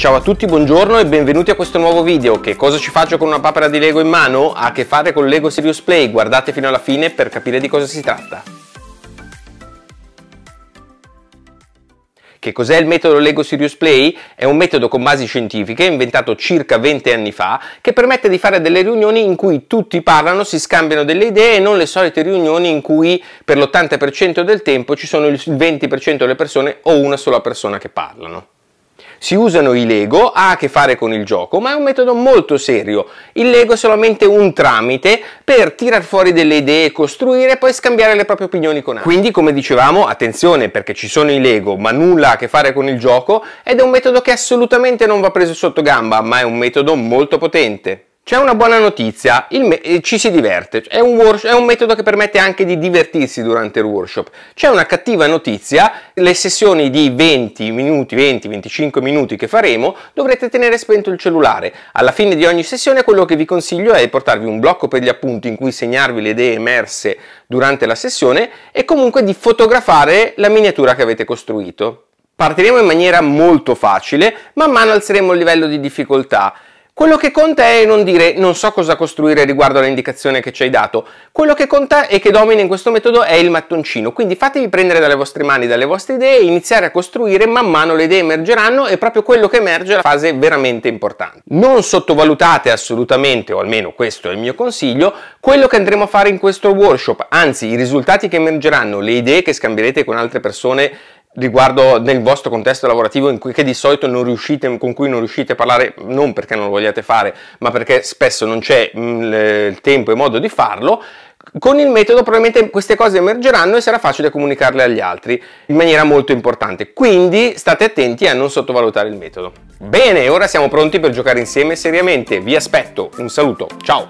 Ciao a tutti, buongiorno e benvenuti a questo nuovo video. Che cosa ci faccio con una papera di Lego in mano? Ha a che fare con Lego Serious Play, guardate fino alla fine per capire di cosa si tratta. Che cos'è il metodo Lego Serious Play? È un metodo con basi scientifiche inventato circa 20 anni fa che permette di fare delle riunioni in cui tutti parlano, si scambiano delle idee e non le solite riunioni in cui per l'80% del tempo ci sono il 20% delle persone o una sola persona che parlano si usano i Lego, ha a che fare con il gioco, ma è un metodo molto serio. Il Lego è solamente un tramite per tirar fuori delle idee, costruire e poi scambiare le proprie opinioni con altri. Quindi, come dicevamo, attenzione perché ci sono i Lego, ma nulla a che fare con il gioco ed è un metodo che assolutamente non va preso sotto gamba, ma è un metodo molto potente. C'è una buona notizia, eh, ci si diverte, è un, è un, metodo che permette anche di divertirsi durante il workshop. C'è una cattiva notizia, le sessioni di 20 minuti, 20-25 minuti che faremo dovrete tenere spento il cellulare. Alla fine di ogni sessione quello che vi consiglio è portarvi un blocco per gli appunti in cui segnarvi le idee emerse durante la sessione e comunque di fotografare la miniatura che avete costruito. Partiremo in maniera molto facile, man mano alzeremo il livello di difficoltà quello che conta è non dire non so cosa costruire riguardo all'indicazione che ci hai dato. Quello che conta e che domina in questo metodo è il mattoncino. Quindi fatevi prendere dalle vostre mani, dalle vostre idee, e iniziare a costruire, man mano le idee emergeranno e proprio quello che emerge è la fase veramente importante. Non sottovalutate assolutamente, o almeno questo è il mio consiglio, quello che andremo a fare in questo workshop. Anzi, i risultati che emergeranno, le idee che scambierete con altre persone riguardo nel vostro contesto lavorativo cui, che di solito non riuscite, con cui non riuscite a parlare non perché non lo vogliate fare, ma perché spesso non c'è mh, mm, il tempo e modo di farlo, con il metodo probabilmente queste cose emergeranno e sarà facile comunicarle agli altri in maniera molto importante. Quindi state attenti a non sottovalutare il metodo. Bene, ora siamo pronti per giocare insieme seriamente. Vi aspetto, un saluto, ciao!